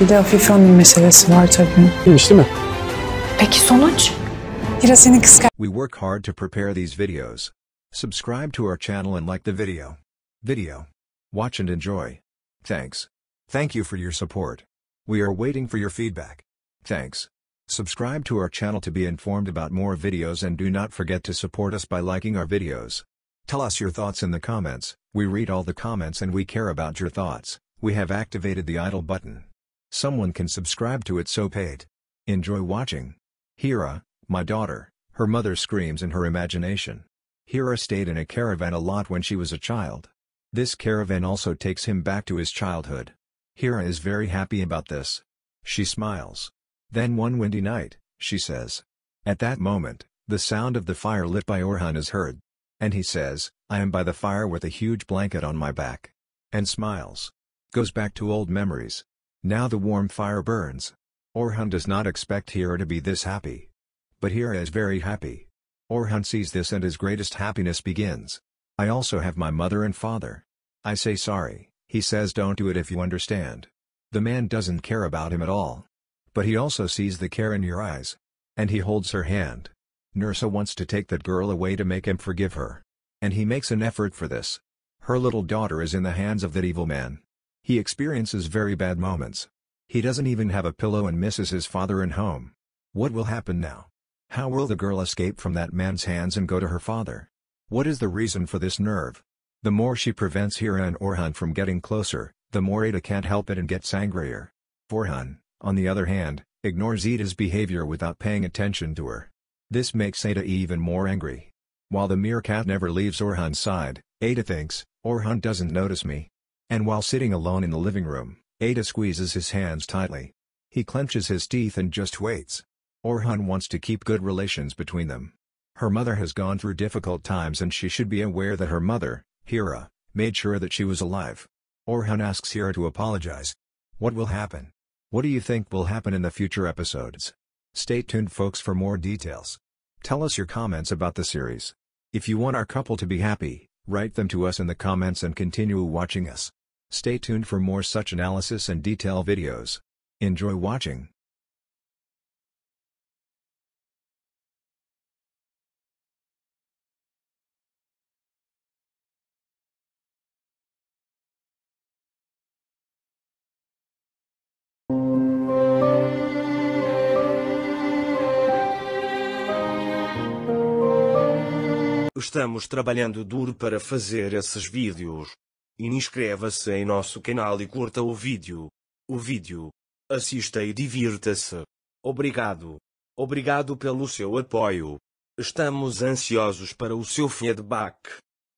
Bir de hanım meselesi var tabii. İyiymiş değil mi? Peki sonuç? seni kıskan. We work hard to prepare these videos. Subscribe to our channel and like the video. Video. Watch and enjoy. Thanks. Thank you for your support. We are waiting for your feedback. Thanks. Subscribe to our channel to be informed about more videos and do not forget to support us by liking our videos. Tell us your thoughts in the comments, we read all the comments and we care about your thoughts. We have activated the idle button. Someone can subscribe to it so paid. Enjoy watching. Hira, my daughter, her mother screams in her imagination. Hira stayed in a caravan a lot when she was a child. This caravan also takes him back to his childhood. Hira is very happy about this. She smiles. Then one windy night, she says. At that moment, the sound of the fire lit by Orhan is heard. And he says, I am by the fire with a huge blanket on my back. And smiles. Goes back to old memories. Now the warm fire burns. Orhan does not expect Hira to be this happy. But Hira is very happy. Orhan sees this and his greatest happiness begins. I also have my mother and father. I say sorry, he says don't do it if you understand. The man doesn't care about him at all. But he also sees the care in your eyes. And he holds her hand. Nursa wants to take that girl away to make him forgive her. And he makes an effort for this. Her little daughter is in the hands of that evil man. He experiences very bad moments. He doesn't even have a pillow and misses his father and home. What will happen now? How will the girl escape from that man's hands and go to her father? What is the reason for this nerve? The more she prevents Hira and Orhan from getting closer, the more Ada can't help it and gets angrier. Orhan, on the other hand, ignores Ada's behavior without paying attention to her. This makes Ada even more angry. While the meerkat never leaves Orhan's side, Ada thinks, Orhan doesn't notice me, and while sitting alone in the living room, Ada squeezes his hands tightly. He clenches his teeth and just waits. Orhan wants to keep good relations between them. Her mother has gone through difficult times and she should be aware that her mother, Hira, made sure that she was alive. Orhan asks Hira to apologize. What will happen? What do you think will happen in the future episodes? Stay tuned folks for more details. Tell us your comments about the series. If you want our couple to be happy, Write them to us in the comments and continue watching us. Stay tuned for more such analysis and detail videos. Enjoy watching. Estamos trabalhando duro para fazer esses vídeos. Inscreva-se em nosso canal e curta o vídeo. O vídeo. Assista e divirta-se. Obrigado. Obrigado pelo seu apoio. Estamos ansiosos para o seu feedback.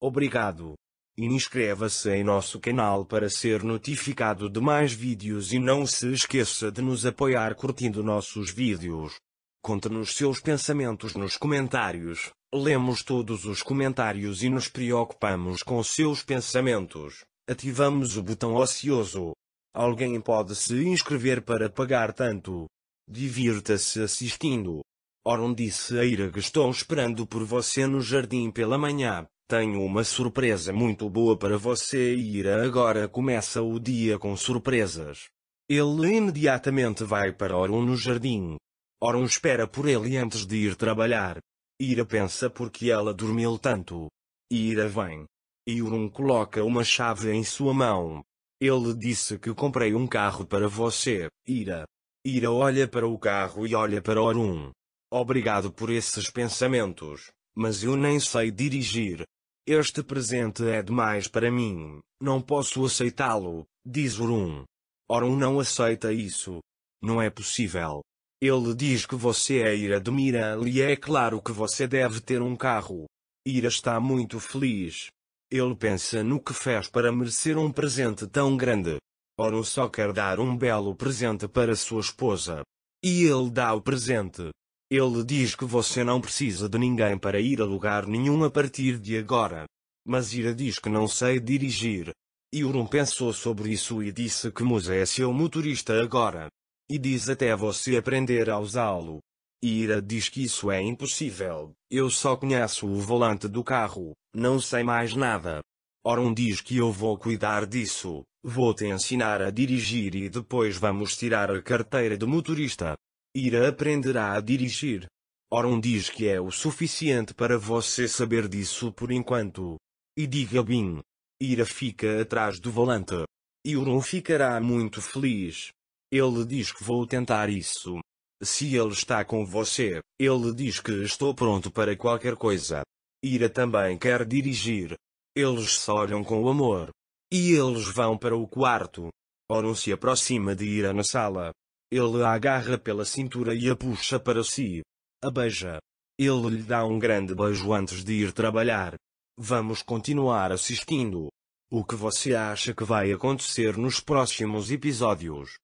Obrigado. Inscreva-se em nosso canal para ser notificado de mais vídeos e não se esqueça de nos apoiar curtindo nossos vídeos. Conte-nos seus pensamentos nos comentários. Lemos todos os comentários e nos preocupamos com seus pensamentos. Ativamos o botão ocioso. Alguém pode se inscrever para pagar tanto. Divirta-se assistindo. Oron disse a Ira que estou esperando por você no jardim pela manhã. Tenho uma surpresa muito boa para você Ira agora começa o dia com surpresas. Ele imediatamente vai para Oron no jardim. Ora um espera por ele antes de ir trabalhar. Ira pensa porque ela dormiu tanto. Ira vem. Iurum coloca uma chave em sua mão. Ele disse que comprei um carro para você, Ira. Ira olha para o carro e olha para Orum. Obrigado por esses pensamentos, mas eu nem sei dirigir. Este presente é demais para mim, não posso aceitá-lo, diz Orum. Orum não aceita isso. Não é possível. Ele diz que você é Ira de Miran e é claro que você deve ter um carro. Ira está muito feliz. Ele pensa no que fez para merecer um presente tão grande. Oro só quer dar um belo presente para sua esposa. E ele dá o presente. Ele diz que você não precisa de ninguém para ir a lugar nenhum a partir de agora. Mas Ira diz que não sei dirigir. Euron pensou sobre isso e disse que Musa é seu motorista agora. E diz até você aprender a usá-lo. Ira diz que isso é impossível, eu só conheço o volante do carro, não sei mais nada. Orum diz que eu vou cuidar disso, vou te ensinar a dirigir e depois vamos tirar a carteira de motorista. Ira aprenderá a dirigir. Orum diz que é o suficiente para você saber disso por enquanto. E diga bem. Ira fica atrás do volante. E Oron ficará muito feliz. Ele diz que vou tentar isso. Se ele está com você, ele diz que estou pronto para qualquer coisa. Ira também quer dirigir. Eles se olham com amor. E eles vão para o quarto. Orun se aproxima de Ira na sala. Ele a agarra pela cintura e a puxa para si. A beija. Ele lhe dá um grande beijo antes de ir trabalhar. Vamos continuar assistindo. O que você acha que vai acontecer nos próximos episódios?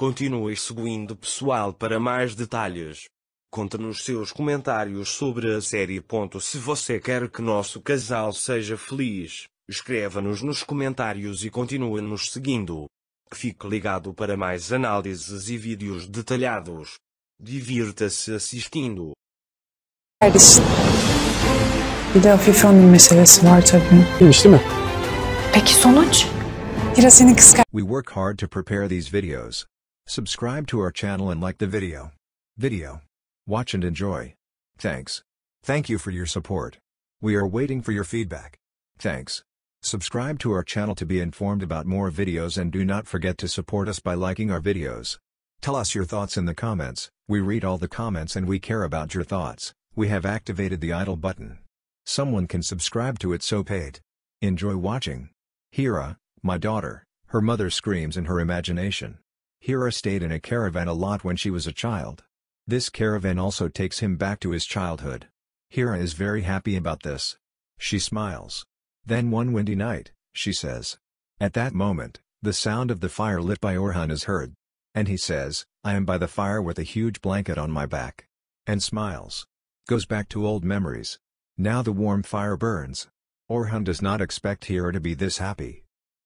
Continue seguindo pessoal para mais detalhes. Conte-nos seus comentários sobre a série. Se você quer que nosso casal seja feliz, escreva-nos nos comentários e continue nos seguindo. Fique ligado para mais análises e vídeos detalhados. Divirta-se assistindo. We work hard to prepare these videos. Subscribe to our channel and like the video. Video. Watch and enjoy. Thanks. Thank you for your support. We are waiting for your feedback. Thanks. Subscribe to our channel to be informed about more videos and do not forget to support us by liking our videos. Tell us your thoughts in the comments, we read all the comments and we care about your thoughts, we have activated the idle button. Someone can subscribe to it so paid. Enjoy watching. Hira, my daughter, her mother screams in her imagination. Hira stayed in a caravan a lot when she was a child. This caravan also takes him back to his childhood. Hira is very happy about this. She smiles. Then one windy night, she says. At that moment, the sound of the fire lit by Orhan is heard. And he says, I am by the fire with a huge blanket on my back. And smiles. Goes back to old memories. Now the warm fire burns. Orhan does not expect Hira to be this happy.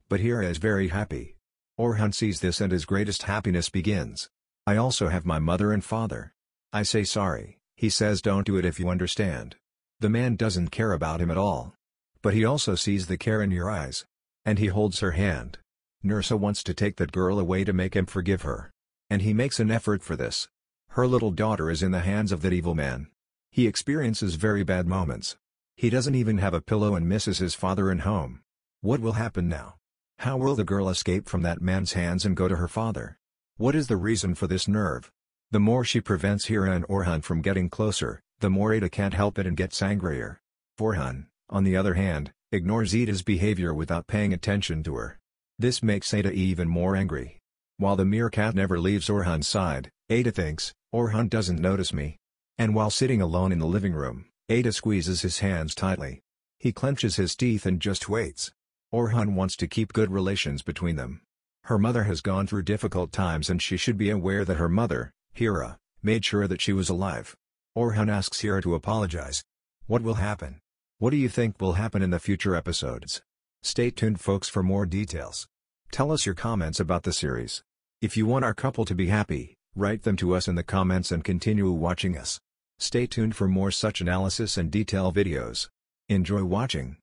But Hira is very happy. Orhan sees this and his greatest happiness begins. I also have my mother and father. I say sorry, he says don't do it if you understand. The man doesn't care about him at all. But he also sees the care in your eyes. And he holds her hand. Nursa wants to take that girl away to make him forgive her. And he makes an effort for this. Her little daughter is in the hands of that evil man. He experiences very bad moments. He doesn't even have a pillow and misses his father and home. What will happen now? How will the girl escape from that man's hands and go to her father? What is the reason for this nerve? The more she prevents Hira and Orhan from getting closer, the more Ada can't help it and gets angrier. Orhan, on the other hand, ignores Ada's behavior without paying attention to her. This makes Ada even more angry. While the meerkat never leaves Orhan's side, Ada thinks, Orhan doesn't notice me. And while sitting alone in the living room, Ada squeezes his hands tightly. He clenches his teeth and just waits. Orhan wants to keep good relations between them. Her mother has gone through difficult times and she should be aware that her mother, Hira, made sure that she was alive. Orhan asks Hira to apologize. What will happen? What do you think will happen in the future episodes? Stay tuned folks for more details. Tell us your comments about the series. If you want our couple to be happy, write them to us in the comments and continue watching us. Stay tuned for more such analysis and detail videos. Enjoy watching.